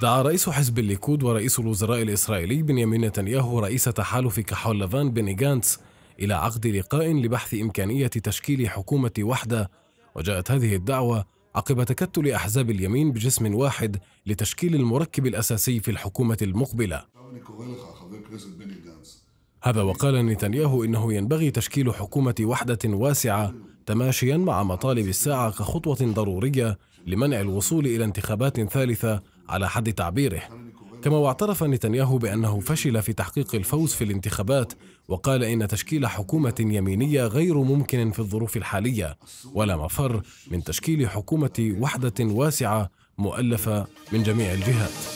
دعا رئيس حزب الليكود ورئيس الوزراء الإسرائيلي بنيامين نتنياهو رئيس تحالف كحول لافان بني جانتس إلى عقد لقاء لبحث إمكانية تشكيل حكومة وحدة وجاءت هذه الدعوة عقب تكتل أحزاب اليمين بجسم واحد لتشكيل المركب الأساسي في الحكومة المقبلة هذا وقال نتنياهو إنه ينبغي تشكيل حكومة وحدة واسعة تماشيا مع مطالب الساعة كخطوة ضرورية لمنع الوصول إلى انتخابات ثالثة على حد تعبيره كما واعترف نتنياهو بأنه فشل في تحقيق الفوز في الانتخابات وقال إن تشكيل حكومة يمينية غير ممكن في الظروف الحالية ولا مفر من تشكيل حكومة وحدة واسعة مؤلفة من جميع الجهات